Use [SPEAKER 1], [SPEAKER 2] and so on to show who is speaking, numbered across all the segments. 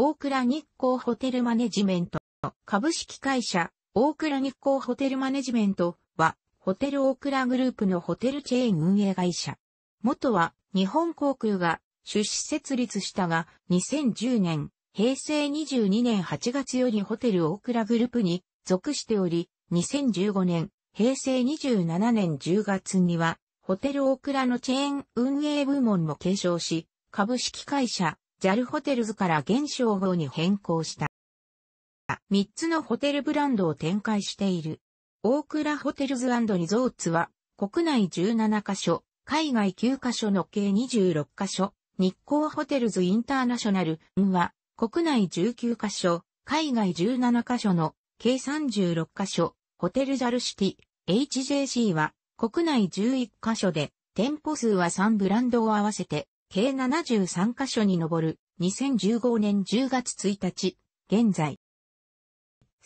[SPEAKER 1] 大倉日光ホテルマネジメント、株式会社、大倉日光ホテルマネジメントは、ホテル大倉グループのホテルチェーン運営会社。元は、日本航空が出資設立したが、2010年、平成22年8月よりホテル大倉グループに属しており、2015年、平成27年10月には、ホテル大倉のチェーン運営部門も継承し、株式会社、JAL ホテルズから現象号に変更した。3つのホテルブランドを展開している。大倉ホテルズリゾーツは、国内17カ所、海外9カ所の計26カ所、日光ホテルズインターナショナルは、国内19カ所、海外17カ所の計36カ所、ホテルジャルシティ、HJC は、国内11カ所で、店舗数は3ブランドを合わせて計73カ所に上る2015年10月1日、現在。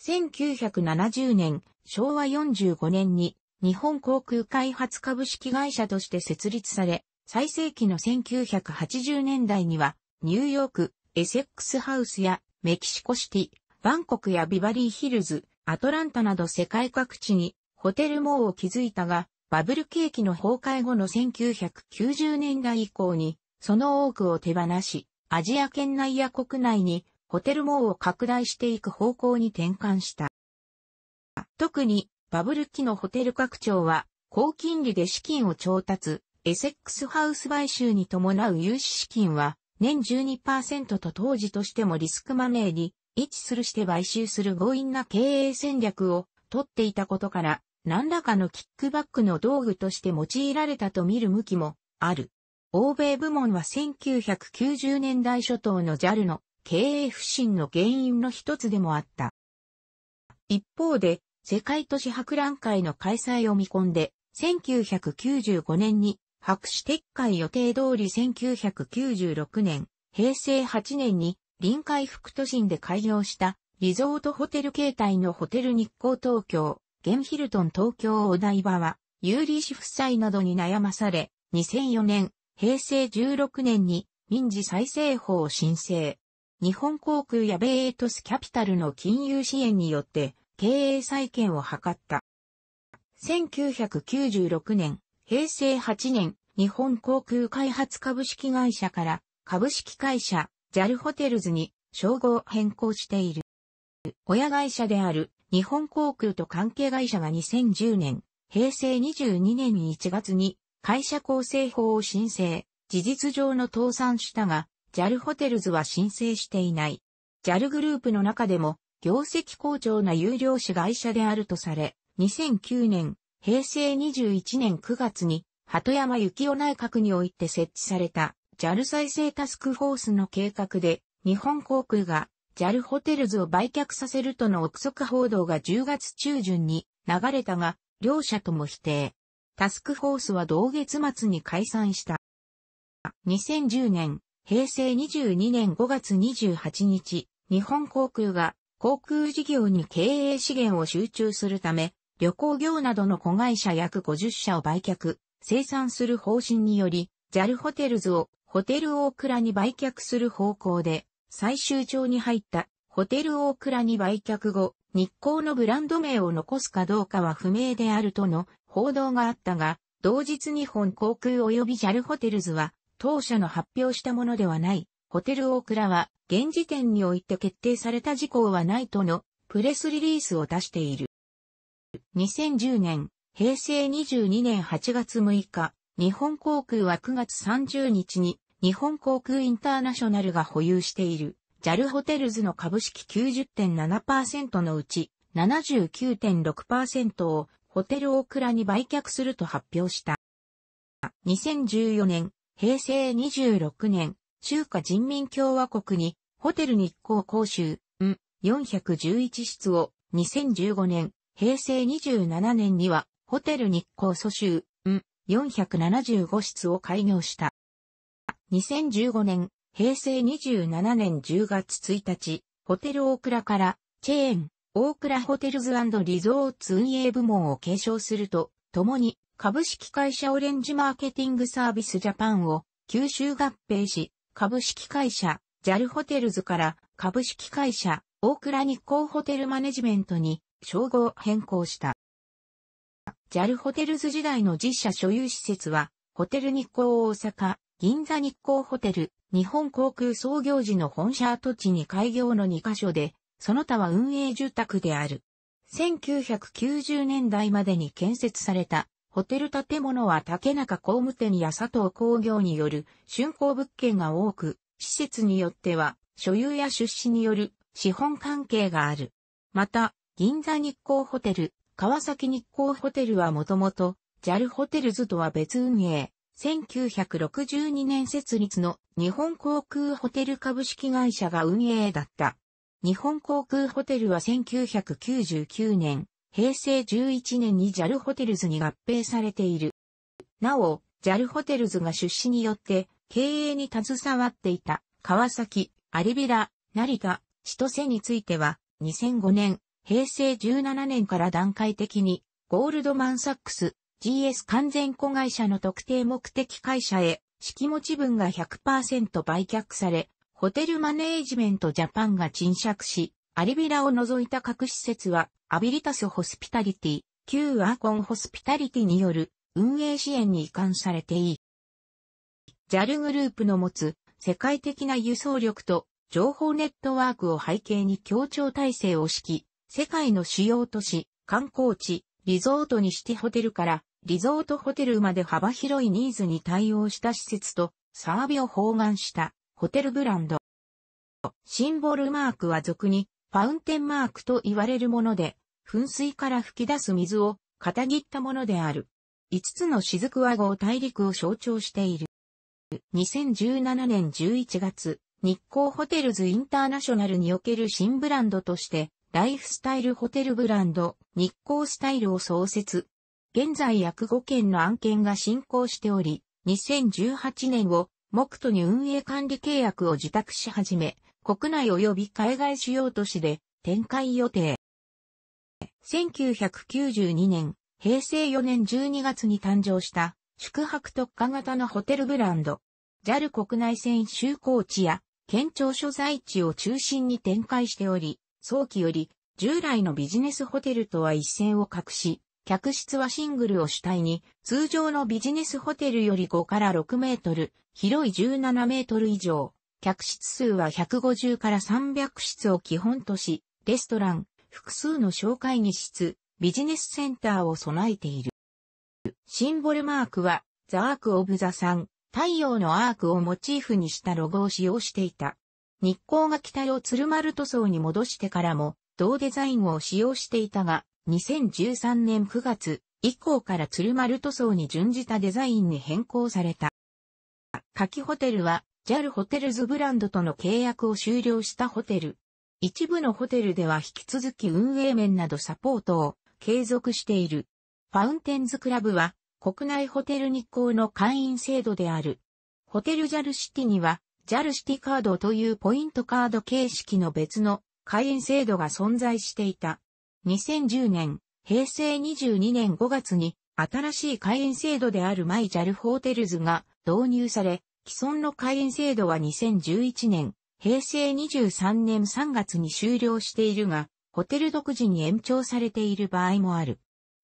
[SPEAKER 1] 1970年、昭和45年に日本航空開発株式会社として設立され、最盛期の1980年代にはニューヨーク、エセックスハウスやメキシコシティ、バンコクやビバリーヒルズ、アトランタなど世界各地にホテル網を築いたが、バブル景気の崩壊後の1990年代以降にその多くを手放し、アジア圏内や国内にホテル網を拡大していく方向に転換した。特にバブル期のホテル拡張は高金利で資金を調達、エセックスハウス買収に伴う融資資金は年12%と当時としてもリスクマネーに位置するして買収する強引な経営戦略を取っていたことから何らかのキックバックの道具として用いられたと見る向きもある。欧米部門は1990年代初頭の JAL の経営不振の原因の一つでもあった。一方で、世界都市博覧会の開催を見込んで、1995年に白紙撤回予定通り1996年、平成8年に臨海副都心で開業したリゾートホテル形態のホテル日光東京、現ヒルトン東京お台場は、有利子負債などに悩まされ、2004年、平成16年に民事再生法を申請。日本航空やベイエトスキャピタルの金融支援によって経営再建を図った。1996年、平成8年、日本航空開発株式会社から株式会社 JAL ホテルズに称号変更している。親会社である日本航空と関係会社が2010年、平成22年1月に会社構成法を申請、事実上の倒産したが、JAL ホテルズは申請していない。JAL グループの中でも、業績好調な有料子会社であるとされ、2009年、平成21年9月に、鳩山幸夫内閣において設置された JAL 再生タスクフォースの計画で、日本航空が JAL ホテルズを売却させるとの憶測報道が10月中旬に流れたが、両者とも否定。タスクフォースは同月末に解散した。2010年、平成22年5月28日、日本航空が航空事業に経営資源を集中するため、旅行業などの子会社約50社を売却、生産する方針により、JAL ホテルズをホテルオークラに売却する方向で、最終帳に入ったホテルオークラに売却後、日光のブランド名を残すかどうかは不明であるとの報道があったが、同日日本航空及び JAL ホテルズは、当社の発表したものではない、ホテルオークラは、現時点において決定された事項はないとの、プレスリリースを出している。2010年、平成22年8月6日、日本航空は9月30日に、日本航空インターナショナルが保有している、JAL ホテルズの株式90.7%のうち79.6%をホテルオークラに売却すると発表した。2014年、平成26年、中華人民共和国にホテル日光公衆、ん、411室を2015年、平成27年にはホテル日光蘇州、ん、475室を開業した。2015年、平成27年10月1日、ホテルオークラからチェーン、オークラホテルズリゾーツ運営部門を継承すると、共に株式会社オレンジマーケティングサービスジャパンを九州合併し、株式会社ジャルホテルズから株式会社オークラ日光ホテルマネジメントに称号変更した。ジャルホテルズ時代の実社所有施設は、ホテル日光大阪、銀座日光ホテル、日本航空創業時の本社跡地に開業の2カ所で、その他は運営住宅である。1990年代までに建設された、ホテル建物は竹中工務店や佐藤工業による竣工物件が多く、施設によっては、所有や出資による資本関係がある。また、銀座日光ホテル、川崎日光ホテルはもともと、JAL ホテルズとは別運営、1962年設立の日本航空ホテル株式会社が運営だった。日本航空ホテルは1999年、平成11年に JAL ホテルズに合併されている。なお、JAL ホテルズが出資によって経営に携わっていた川崎、アリビラ、成田、千歳については2005年、平成17年から段階的にゴールドマンサックス、GS 完全子会社の特定目的会社へ、式持ち分が100%売却され、ホテルマネージメントジャパンが沈借し、アリビラを除いた各施設は、アビリタスホスピタリティ、旧アーコンホスピタリティによる運営支援に移管されていい。JAL グループの持つ世界的な輸送力と情報ネットワークを背景に協調体制を敷き、世界の主要都市、観光地、リゾートにしてホテルからリゾートホテルまで幅広いニーズに対応した施設とサービを包含したホテルブランド。シンボルマークは俗にファウンテンマークと言われるもので、噴水から吹き出す水を片切ったものである。5つの雫は号大陸を象徴している。2017年11月、日光ホテルズインターナショナルにおける新ブランドとして、ライフスタイルホテルブランド、日光スタイルを創設、現在約5件の案件が進行しており、2018年を目途に運営管理契約を受託し始め、国内及び海外主要都市で展開予定。1992年、平成4年12月に誕生した宿泊特化型のホテルブランド。JAL 国内線就航地や県庁所在地を中心に展開しており、早期より従来のビジネスホテルとは一線を画し、客室はシングルを主体に、通常のビジネスホテルより5から6メートル、広い17メートル以上。客室数は150から300室を基本とし、レストラン、複数の小会議室、ビジネスセンターを備えている。シンボルマークは、ザ・ーク・オブ・ザ・サン、太陽のアークをモチーフにしたロゴを使用していた。日光が機体を鶴丸塗装に戻してからも、同デザインを使用していたが、2013年9月以降から鶴丸塗装に準じたデザインに変更された。夏季ホテルは JAL ホテルズブランドとの契約を終了したホテル。一部のホテルでは引き続き運営面などサポートを継続している。ファウンテンズクラブは国内ホテル日光の会員制度である。ホテル JAL シティには JAL シティカードというポイントカード形式の別の会員制度が存在していた。2010年、平成22年5月に、新しい会員制度であるマイジャルホーテルズが導入され、既存の会員制度は2011年、平成23年3月に終了しているが、ホテル独自に延長されている場合もある。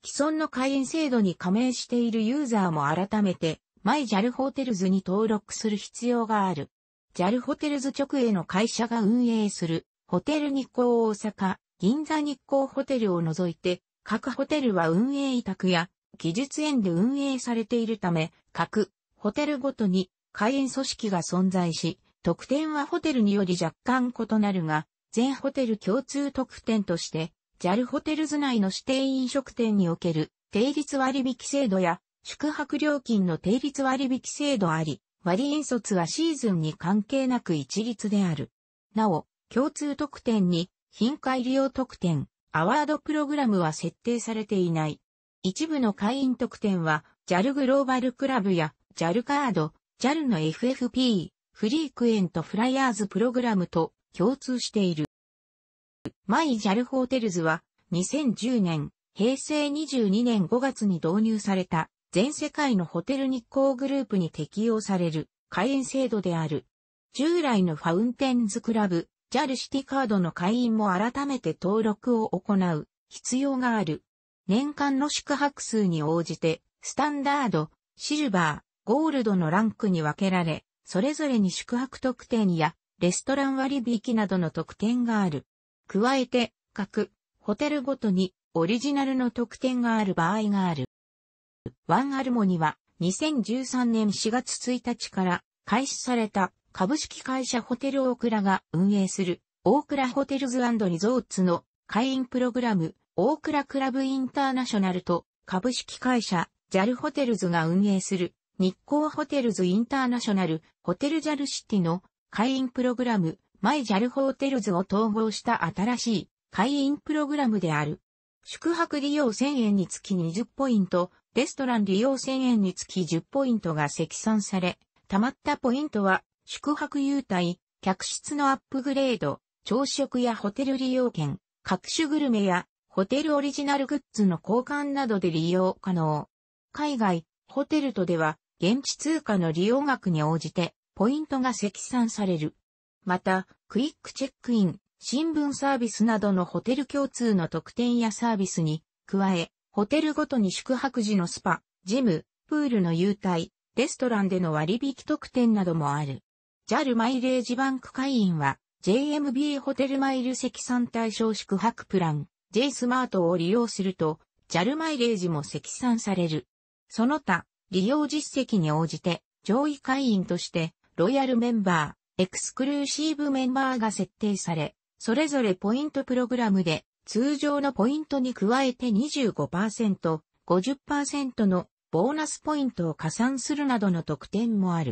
[SPEAKER 1] 既存の会員制度に加盟しているユーザーも改めて、マイジャルホテルズに登録する必要がある。ジャルホテルズ直営の会社が運営する、ホテル日光大阪、銀座日光ホテルを除いて、各ホテルは運営委託や技術園で運営されているため、各ホテルごとに開園組織が存在し、特典はホテルにより若干異なるが、全ホテル共通特典として、JAL ホテルズ内の指定飲食店における定率割引制度や宿泊料金の定率割引制度あり、割引率はシーズンに関係なく一律である。なお、共通特典に頻回利用特典、アワードプログラムは設定されていない。一部の会員特典は、JAL グローバルクラブや JAL カード、JAL の FFP、フリークエントフライヤーズプログラムと共通している。マイ JAL ホテルズは2010年、平成22年5月に導入された全世界のホテル日光グループに適用される会員制度である。従来のファウンテンズクラブ、ジャルシティカードの会員も改めて登録を行う必要がある。年間の宿泊数に応じて、スタンダード、シルバー、ゴールドのランクに分けられ、それぞれに宿泊特典やレストラン割引などの特典がある。加えて、各ホテルごとにオリジナルの特典がある場合がある。ワンアルモには2013年4月1日から開始された株式会社ホテルオークラが運営する、オークラホテルズリゾーツの会員プログラム、オークラクラブインターナショナルと、株式会社、ジャルホテルズが運営する、日光ホテルズインターナショナル、ホテルジャルシティの会員プログラム、マイジャルホテルズを統合した新しい会員プログラムである。宿泊利用1000円につき20ポイント、レストラン利用1000円につき10ポイントが積算され、溜まったポイントは宿泊優待、客室のアップグレード、朝食やホテル利用券、各種グルメやホテルオリジナルグッズの交換などで利用可能。海外、ホテルとでは現地通貨の利用額に応じてポイントが積算される。また、クイックチェックイン、新聞サービスなどのホテル共通の特典やサービスに加え、ホテルごとに宿泊時のスパ、ジム、プールの優待、レストランでの割引特典などもある。JAL マイレージバンク会員は JMB ホテルマイル積算対象宿泊プラン J スマートを利用すると JAL マイレージも積算される。その他、利用実績に応じて上位会員としてロイヤルメンバー、エクスクルーシーブメンバーが設定され、それぞれポイントプログラムで通常のポイントに加えて25%、50%のボーナスポイントを加算するなどの特典もある。